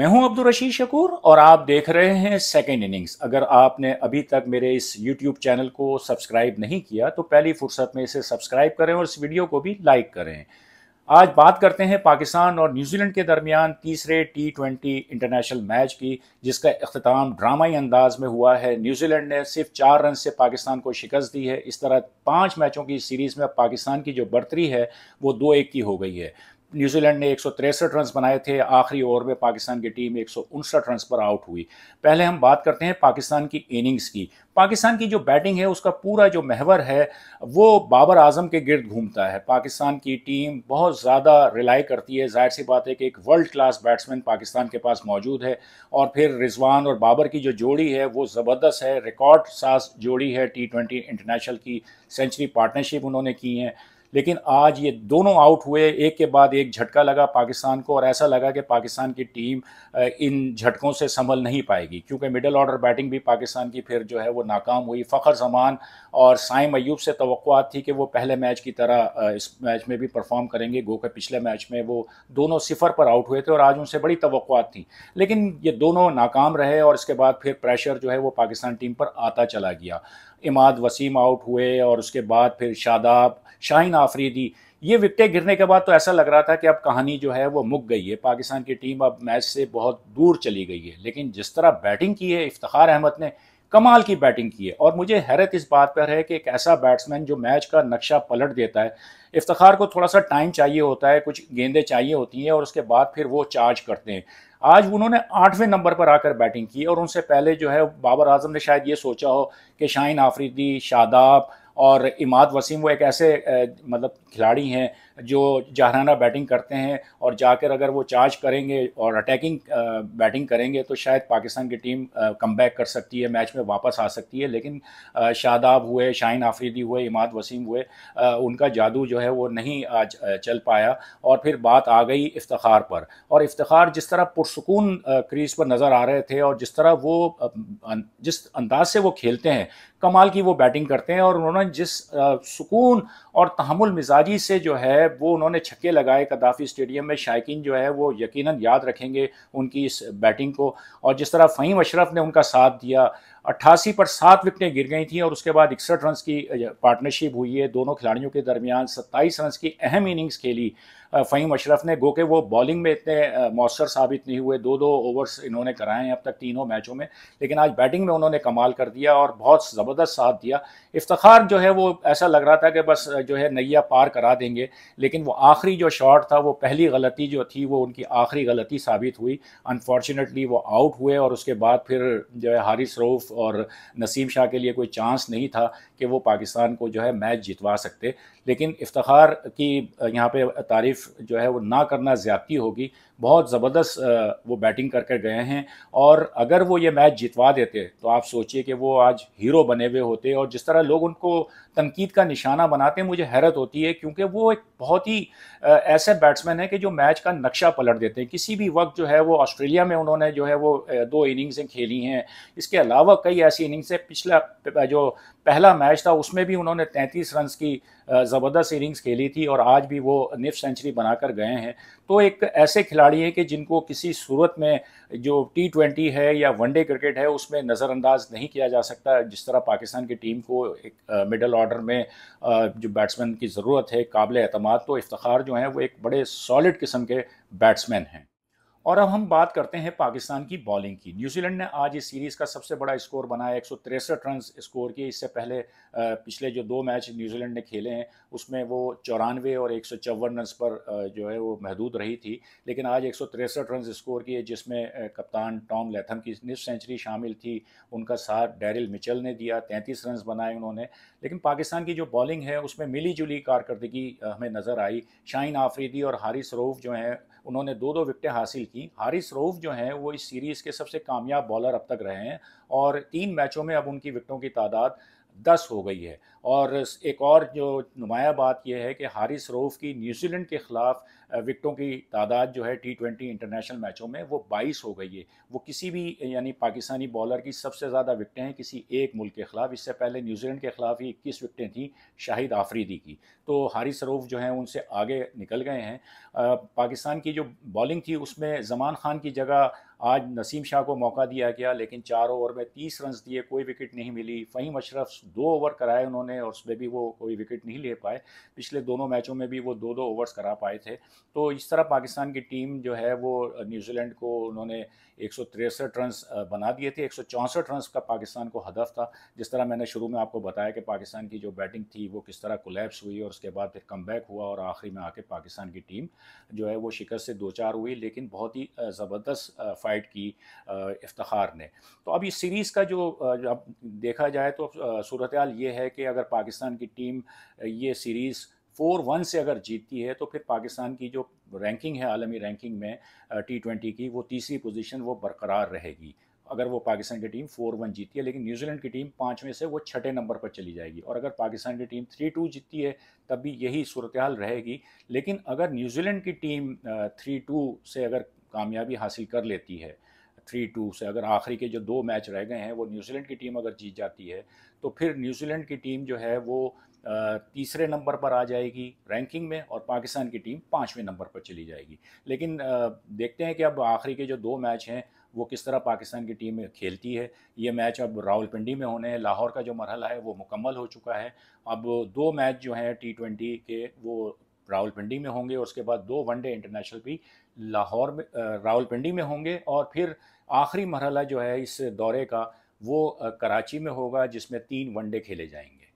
मैं हूं अब्दुल रशीद शकूर और आप देख रहे हैं सेकेंड इनिंग्स अगर आपने अभी तक मेरे इस यूट्यूब चैनल को सब्सक्राइब नहीं किया तो पहली फुर्सत में इसे सब्सक्राइब करें और इस वीडियो को भी लाइक करें आज बात करते हैं पाकिस्तान और न्यूजीलैंड के दरमियान तीसरे टी ट्वेंटी इंटरनेशनल मैच की जिसका अख्ताम ड्रामाई अंदाज में हुआ है न्यूजीलैंड ने सिर्फ चार रन से पाकिस्तान को शिकस्त दी है इस तरह पांच मैचों की सीरीज़ में पाकिस्तान की जो बढ़तरी है वो दो एक की हो गई है न्यूजीलैंड ने एक रन बनाए थे आखिरी ओवर में पाकिस्तान की टीम एक रन पर आउट हुई पहले हम बात करते हैं पाकिस्तान की इनिंग्स की पाकिस्तान की जो बैटिंग है उसका पूरा जो महवर है वो बाबर आजम के गिर्द घूमता है पाकिस्तान की टीम बहुत ज़्यादा रिलाई करती है जाहिर सी बात है कि एक वर्ल्ड क्लास बैट्समैन पाकिस्तान के पास मौजूद है और फिर रिजवान और बाबर की जो जोड़ी है वो ज़बरदस्त है रिकॉर्ड सास जोड़ी है टी ट्वेंटी इंटरनेशनल की सेंचुरी पार्टनरशिप उन्होंने की है लेकिन आज ये दोनों आउट हुए एक के बाद एक झटका लगा पाकिस्तान को और ऐसा लगा कि पाकिस्तान की टीम इन झटकों से संभल नहीं पाएगी क्योंकि मिडल ऑर्डर बैटिंग भी पाकिस्तान की फिर जो है वो नाकाम हुई फ़खर जमान और साइम अयूब से तो थी कि वो पहले मैच की तरह इस मैच में भी परफॉर्म करेंगे गो के पिछले मैच में वो दोनों सिफर पर आउट हुए थे और आज उनसे बड़ी तो थी लेकिन ये दोनों नाकाम रहे और इसके बाद फिर प्रेशर जो है वो पाकिस्तान टीम पर आता चला गया इमाद वसीम आउट हुए और उसके बाद फिर शादाब शाहीन आफरीदी ये विकटें गिरने के बाद तो ऐसा लग रहा था कि अब कहानी जो है वो मुक गई है पाकिस्तान की टीम अब मैच से बहुत दूर चली गई है लेकिन जिस तरह बैटिंग की है इफ्तार अहमद ने कमाल की बैटिंग की है और मुझे हैरत इस बात पर है कि एक ऐसा बैट्समैन जो मैच का नक्शा पलट देता है इफ्तार को थोड़ा सा टाइम चाहिए होता है कुछ गेंदें चाहिए होती हैं और उसके बाद फिर वो चार्ज करते हैं आज उन्होंने आठवें नंबर पर आकर बैटिंग की और उनसे पहले जो है बाबर आजम ने शायद ये सोचा हो कि शाहिन आफरीदी शादाब और इमाद वसीम वो एक ऐसे मतलब खिलाड़ी हैं जो जहराना बैटिंग करते हैं और जाकर अगर वो चार्ज करेंगे और अटैकिंग बैटिंग करेंगे तो शायद पाकिस्तान की टीम कम बैक कर सकती है मैच में वापस आ सकती है लेकिन शादाब हुए शाइन आफरीदी हुए इमाद वसीम हुए उनका जादू जो है वो नहीं आज चल पाया और फिर बात आ गई इफ्तार पर और इफ्तार जिस तरह पुरसकून क्रीज पर नज़र आ रहे थे और जिस तरह वो अं, जिस अंदाज से वो खेलते हैं कमाल की वो बैटिंग करते हैं और उन्होंने जिस सुकून और तहमुल मिजाजी से जो है वो उन्होंने छक्के लगाए कदाफी स्टेडियम में शायक जो है वो यकीनन याद रखेंगे उनकी इस बैटिंग को और जिस तरह फ़हीम अशरफ ने उनका साथ दिया अट्ठासी पर सात विकटें गिर गई थी और उसके बाद इकसठ रन की पार्टनरशिप हुई है दोनों खिलाड़ियों के दरमियान सत्ताईस रन की अहम इनिंग्स खेली फ़हीम अशरफ ने गो के वो बॉलिंग में इतने मौसर साबित नहीं हुए दो दो ओवर्स इन्होंने कराए हैं अब तक तीनों मैचों में लेकिन आज बैटिंग में उन्होंने कमाल कर दिया और बहुत ज़बरदस्त साथ दिया इफ्तार जो है वो ऐसा लग रहा था कि बस जो है नैया पार करा देंगे लेकिन वो आखिरी जो शॉट था वो पहली गलती जो थी वो उनकी आखिरी गलती साबित हुई अनफॉर्चुनेटली वो आउट हुए और उसके बाद फिर जो है हारिस रऊफ़ और नसीम शाह के लिए कोई चांस नहीं था कि वो पाकिस्तान को जो है मैच जितवा सकते लेकिन इफ्तार की यहाँ पे तारीफ़ जो है वो ना करना ज़्यादती होगी बहुत ज़बरदस्त वो बैटिंग करके गए हैं और अगर वो ये मैच जितवा देते तो आप सोचिए कि वो आज हीरो बने हुए होते और जिस तरह लोग उनको तनकीद का निशाना बनाते हैं मुझे हैरत होती है क्योंकि वो एक बहुत ही ऐसे बैट्समैन है कि जो मैच का नक्शा पलट देते हैं किसी भी वक्त जो है वो ऑस्ट्रेलिया में उन्होंने जो है वो दो इनिंग्सें खेली हैं इसके अलावा कई ऐसी इनिंग्स हैं पिछला जो पहला मैच था उसमें भी उन्होंने तैंतीस रन की ज़बरदस्त इनिंग्स खेली थी और आज भी वो निफ सेंचुरी बनाकर गए हैं तो एक ऐसे खिलाड़ी हैं कि जिनको किसी सूरत में जो टी ट्वेंटी है या वनडे क्रिकेट है उसमें नज़रअंदाज नहीं किया जा सकता जिस तरह पाकिस्तान की टीम को एक मिडल ऑर्डर में जो बैट्समैन की ज़रूरत है काबिल अतमाद तो इफ्तार जो हैं वो एक बड़े सॉलिड किस्म के बैट्समैन हैं और अब हम बात करते हैं पाकिस्तान की बॉलिंग की न्यूजीलैंड ने आज इस सीरीज़ का सबसे बड़ा स्कोर बनाया एक रन स्कोर किए इससे पहले पिछले जो दो मैच न्यूजीलैंड ने खेले हैं उसमें वो चौरानवे और एक रन पर जो है वो महदूद रही थी लेकिन आज एक रन स्कोर किए जिसमें कप्तान टॉम लेथम की निफ सेंचुरी शामिल थी उनका साथ डैरिल मिचल ने दिया तैंतीस रन बनाए उन्होंने लेकिन पाकिस्तान की जो बॉलिंग है उसमें मिली जुली कारकर्दगी हमें नज़र आई शाइन आफरीदी और हारिस रऊफ जो हैं उन्होंने दो दो विकटें हासिल की हारिस रऊफ जो हैं वो इस सीरीज़ के सबसे कामयाब बॉलर अब तक रहे हैं और तीन मैचों में अब उनकी विकटों की तादाद दस हो गई है और एक और जो नुमाया बात यह है कि हारिस रोफ की न्यूजीलैंड के ख़िलाफ़ विकटों की तादाद जो है टी ट्वेंटी इंटरनेशनल मैचों में वो बाईस हो गई है वो किसी भी यानी पाकिस्तानी बॉलर की सबसे ज़्यादा विकटें हैं किसी एक मुल्क के ख़िलाफ़ इससे पहले न्यूजीलैंड के ख़िलाफ़ ही इक्कीस विकटें थी शाहिद आफरीदी की तो हारिस रोफ जो हैं उनसे आगे निकल गए हैं पाकिस्तान की जो बॉलिंग थी उसमें जमान खान की जगह आज नसीम शाह को मौका दिया गया लेकिन चार ओवर में तीस रन दिए कोई विकेट नहीं मिली फ़हीम अशरफ दो ओवर कराए उन्होंने और उसमें भी वो कोई विकेट नहीं ले पाए पिछले दोनों मैचों में भी वो दो दो ओवर्स करा पाए थे तो इस तरह पाकिस्तान की टीम जो है वो न्यूजीलैंड को उन्होंने एक रन बना दिए थे एक रन का पाकिस्तान को हदफ था जिस तरह मैंने शुरू में आपको बताया कि पाकिस्तान की जो बैटिंग थी वो किस तरह कोलेप्स हुई और उसके बाद फिर कम हुआ और आखिरी में आके पाकिस्तान की टीम जो है वो शिकस्त से दो चार हुई लेकिन बहुत ही ज़बरदस्त फाइट की इफ्तार ने तो अब इस सीरीज़ का जो अब देखा जाए तो सूरत ये है कि अगर पाकिस्तान की टीम ये सीरीज़ फोर वन से अगर जीतती है तो फिर पाकिस्तान की जो रैंकिंग है आलमी रैंकिंग में टी ट्वेंटी की वो तीसरी पोजीशन वो बरकरार रहेगी अगर वो पाकिस्तान की टीम फोर वन जीतती है लेकिन न्यूजीलैंड की टीम पाँचवें से वो छठे नंबर पर चली जाएगी और अगर पाकिस्तान की टीम थ्री टू जीतती है तब भी यही सूरत हाल रहेगी लेकिन अगर न्यूजीलैंड की टीम थ्री टू से अगर कामयाबी हासिल कर लेती है थ्री टू से अगर आखिरी के जो दो मैच रह गए हैं वो न्यूजीलैंड की टीम अगर जीत जाती है तो फिर न्यूजीलैंड की टीम जो है वो तीसरे नंबर पर आ जाएगी रैंकिंग में और पाकिस्तान की टीम पाँचवें नंबर पर चली जाएगी लेकिन देखते हैं कि अब आखिरी के जो दो मैच हैं वो किस तरह पाकिस्तान की टीम खेलती है ये मैच अब रावलपिंडी में होने हैं लाहौर का जो मरहला है वो मुकम्मल हो चुका है अब दो मैच जो हैं टी ट्वेंटी के वो रावलपिंडी में होंगे उसके बाद दो वनडे इंटरनेशनल भी लाहौर में रावलपिंडी में होंगे और फिर आखिरी मरहला जो है इस दौरे का वो कराची में होगा जिसमें तीन वनडे खेले जाएंगे